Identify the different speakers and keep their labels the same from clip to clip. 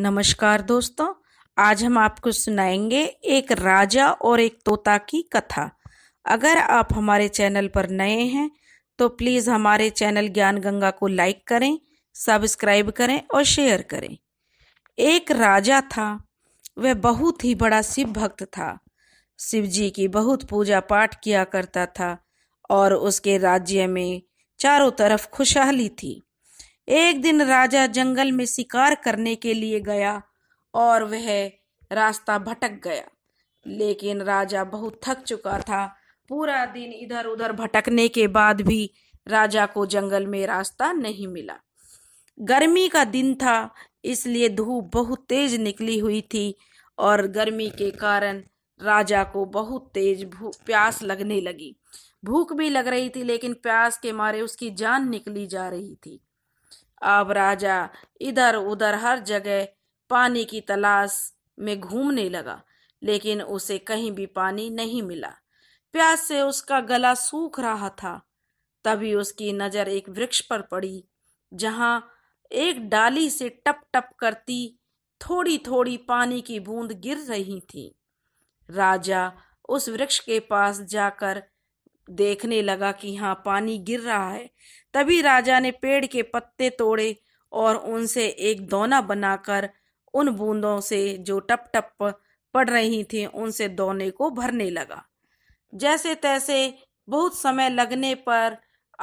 Speaker 1: नमस्कार दोस्तों आज हम आपको सुनाएंगे एक राजा और एक तोता की कथा अगर आप हमारे चैनल पर नए हैं तो प्लीज़ हमारे चैनल ज्ञान गंगा को लाइक करें सब्सक्राइब करें और शेयर करें एक राजा था वह बहुत ही बड़ा शिव भक्त था शिव जी की बहुत पूजा पाठ किया करता था और उसके राज्य में चारों तरफ खुशहाली थी एक दिन राजा जंगल में शिकार करने के लिए गया और वह रास्ता भटक गया लेकिन राजा बहुत थक चुका था पूरा दिन इधर उधर भटकने के बाद भी राजा को जंगल में रास्ता नहीं मिला गर्मी का दिन था इसलिए धूप बहुत तेज निकली हुई थी और गर्मी के कारण राजा को बहुत तेज प्यास लगने लगी भूख भी लग रही थी लेकिन प्यास के मारे उसकी जान निकली जा रही थी अब राजा इधर उधर हर जगह पानी की तलाश में घूमने लगा लेकिन उसे कहीं भी पानी नहीं मिला प्यास से उसका गला सूख रहा था तभी उसकी नजर एक वृक्ष पर पड़ी जहां एक डाली से टप टप करती थोड़ी थोड़ी पानी की बूंद गिर रही थी राजा उस वृक्ष के पास जाकर देखने लगा कि हाँ पानी गिर रहा है तभी राजा ने पेड़ के पत्ते तोड़े और उनसे एक दोना बनाकर उन बूंदों से जो टप टप पड़ रही थी उनसे दोने को भरने लगा जैसे तैसे बहुत समय लगने पर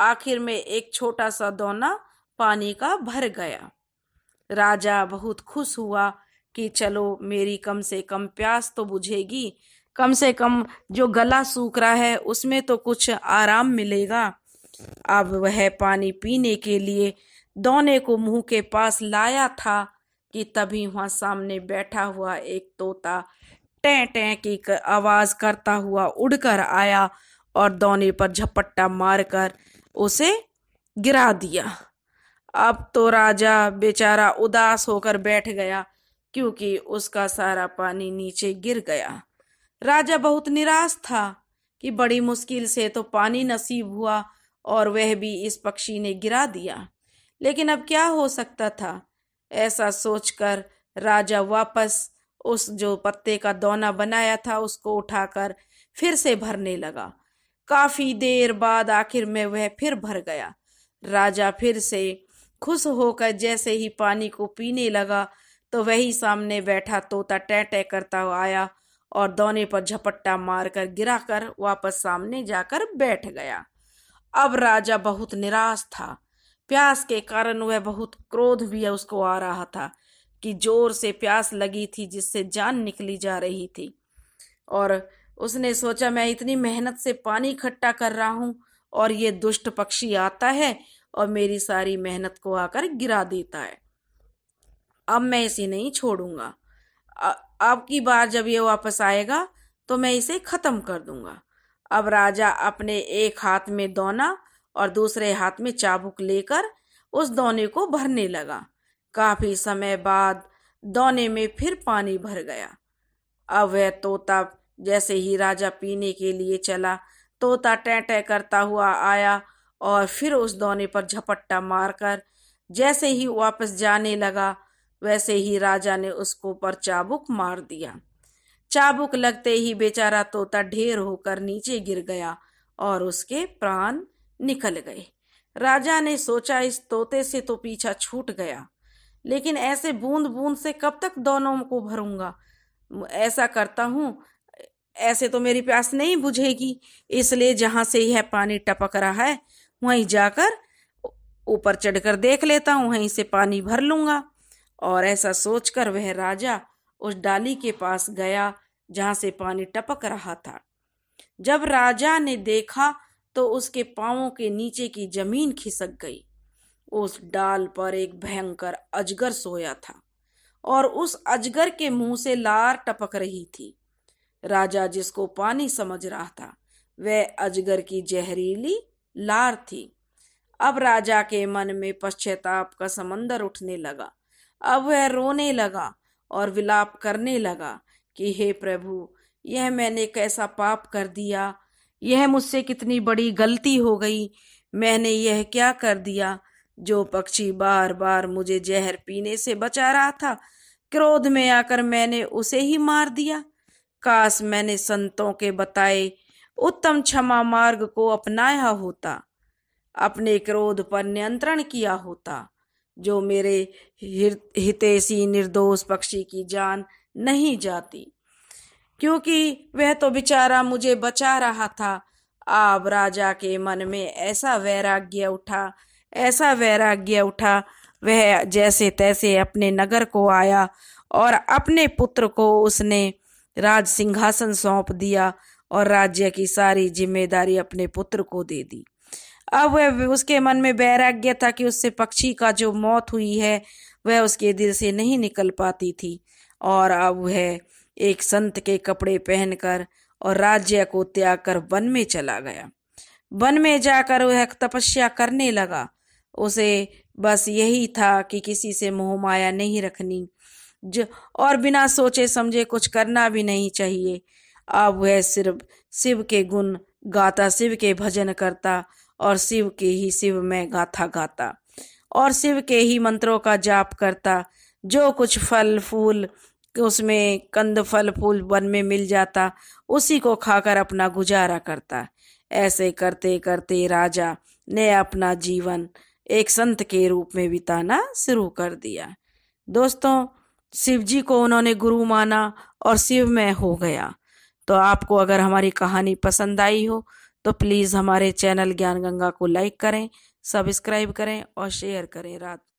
Speaker 1: आखिर में एक छोटा सा दोना पानी का भर गया राजा बहुत खुश हुआ कि चलो मेरी कम से कम प्यास तो बुझेगी कम से कम जो गला सूख रहा है उसमें तो कुछ आराम मिलेगा अब वह पानी पीने के लिए दोने को मुंह के पास लाया था कि तभी वहां सामने बैठा हुआ एक तोता टें टें की आवाज करता हुआ उड़कर आया और दोने पर झपट्टा मारकर उसे गिरा दिया अब तो राजा बेचारा उदास होकर बैठ गया क्योंकि उसका सारा पानी नीचे गिर गया राजा बहुत निराश था कि बड़ी मुश्किल से तो पानी नसीब हुआ और वह भी इस पक्षी ने गिरा दिया लेकिन अब क्या हो सकता था ऐसा सोचकर राजा वापस उस जो पत्ते का दौना बनाया था उसको उठाकर फिर से भरने लगा काफी देर बाद आखिर में वह फिर भर गया राजा फिर से खुश होकर जैसे ही पानी को पीने लगा तो वही सामने बैठा तोता टै करता हुआ आया और दोने पर झपट्टा मारकर गिराकर वापस सामने जाकर बैठ गया अब राजा बहुत निराश था प्यास के कारण वह बहुत क्रोध भी उसको आ रहा था कि जोर से प्यास लगी थी जिससे जान निकली जा रही थी और उसने सोचा मैं इतनी मेहनत से पानी इकट्ठा कर रहा हूं और ये दुष्ट पक्षी आता है और मेरी सारी मेहनत को आकर गिरा देता है अब मैं इसे नहीं छोड़ूंगा अब की बार जब ये वापस आएगा तो मैं इसे खत्म कर दूंगा अब राजा अपने एक हाथ में दोना और दूसरे हाथ में चाबुक लेकर उस दोने को भरने लगा काफी समय बाद दोने में फिर पानी भर गया अब वह तोता जैसे ही राजा पीने के लिए चला तोता टै टै करता हुआ आया और फिर उस दोने पर झपट्टा मारकर जैसे ही वापस जाने लगा वैसे ही राजा ने उसको पर चाबुक मार दिया चाबुक लगते ही बेचारा तोता ढेर होकर नीचे गिर गया और उसके प्राण निकल गए राजा ने सोचा इस तोते से तो पीछा छूट गया लेकिन ऐसे बूंद बूंद से कब तक दोनों को भरूंगा ऐसा करता हूँ ऐसे तो मेरी प्यास नहीं बुझेगी इसलिए जहां से यह पानी टपक रहा है वहीं जाकर ऊपर चढ़कर देख लेता हूँ वहीं से पानी भर लूंगा और ऐसा सोचकर वह राजा उस डाली के पास गया जहां से पानी टपक रहा था जब राजा ने देखा तो उसके पांवों के नीचे की जमीन खिसक गई उस डाल पर एक भयंकर अजगर सोया था और उस अजगर के मुंह से लार टपक रही थी राजा जिसको पानी समझ रहा था वह अजगर की जहरीली लार थी अब राजा के मन में पश्चाताप का समंदर उठने लगा अब वह रोने लगा और विलाप करने लगा कि हे प्रभु यह मैंने कैसा पाप कर दिया यह मुझसे कितनी बड़ी गलती हो गई मैंने यह क्या कर दिया जो पक्षी बार बार मुझे जहर पीने से बचा रहा था क्रोध में आकर मैंने उसे ही मार दिया काश मैंने संतों के बताए उत्तम क्षमा मार्ग को अपनाया होता अपने क्रोध पर नियंत्रण किया होता जो मेरे हितेशी निर्दोष पक्षी की जान नहीं जाती क्योंकि वह तो बेचारा मुझे बचा रहा था आप राजा के मन में ऐसा वैराग्य उठा ऐसा वैराग्य उठा वह जैसे तैसे अपने नगर को आया और अपने पुत्र को उसने राज सिंहासन सौंप दिया और राज्य की सारी जिम्मेदारी अपने पुत्र को दे दी अब वह उसके मन में वैराग्य था कि उससे पक्षी का जो मौत हुई है वह उसके दिल से नहीं निकल पाती थी और अब वह एक संत के कपड़े पहनकर और राज्य को त्याग कर वन में चला गया वन में जाकर वह तपस्या करने लगा उसे बस यही था कि किसी से मोह माया नहीं रखनी जो और बिना सोचे समझे कुछ करना भी नहीं चाहिए अब वह सिर्फ शिव के गुण गाता शिव के भजन करता और शिव के ही शिव में गाथा गाता और शिव के ही मंत्रों का जाप करता जो कुछ फल फूल उसमें कंद फल फूल वन में मिल जाता उसी को खाकर अपना गुजारा करता ऐसे करते करते राजा ने अपना जीवन एक संत के रूप में बिताना शुरू कर दिया दोस्तों शिव जी को उन्होंने गुरु माना और शिव में हो गया तो आपको अगर हमारी कहानी पसंद आई हो तो प्लीज़ हमारे चैनल ज्ञान गंगा को लाइक करें सब्सक्राइब करें और शेयर करें रात